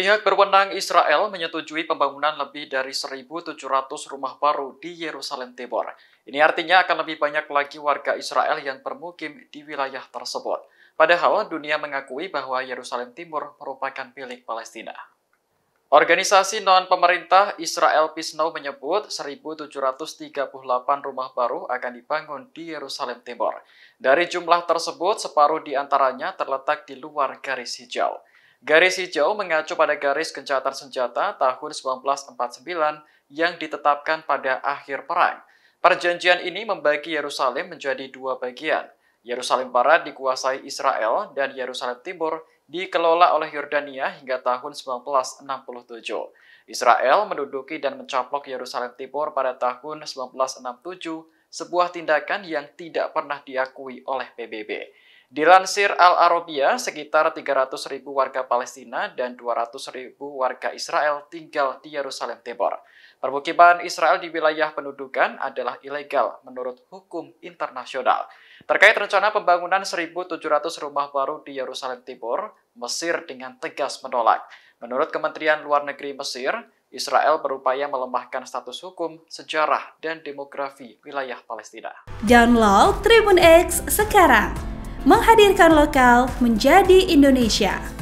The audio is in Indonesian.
Pihak berwenang Israel menyetujui pembangunan lebih dari 1.700 rumah baru di Yerusalem Timur. Ini artinya akan lebih banyak lagi warga Israel yang bermukim di wilayah tersebut. Padahal dunia mengakui bahwa Yerusalem Timur merupakan milik Palestina. Organisasi non-pemerintah Israel Peace Now menyebut 1.738 rumah baru akan dibangun di Yerusalem Timur. Dari jumlah tersebut, separuh di antaranya terletak di luar garis hijau. Garis hijau mengacu pada garis gencatan senjata tahun 1949 yang ditetapkan pada akhir perang. Perjanjian ini membagi Yerusalem menjadi dua bagian. Yerusalem Barat dikuasai Israel dan Yerusalem Timur dikelola oleh Yordania hingga tahun 1967. Israel menduduki dan mencaplok Yerusalem Timur pada tahun 1967 sebuah tindakan yang tidak pernah diakui oleh PBB. Dilansir Al-Arabiya, sekitar 300 warga Palestina dan 200 warga Israel tinggal di Yerusalem Timur. Permukiman Israel di wilayah pendudukan adalah ilegal menurut hukum internasional. Terkait rencana pembangunan 1.700 rumah baru di Yerusalem Timur, Mesir dengan tegas menolak. Menurut Kementerian Luar Negeri Mesir, Israel berupaya melemahkan status hukum, sejarah, dan demografi wilayah Palestina. Download Tribun X sekarang, menghadirkan lokal menjadi Indonesia.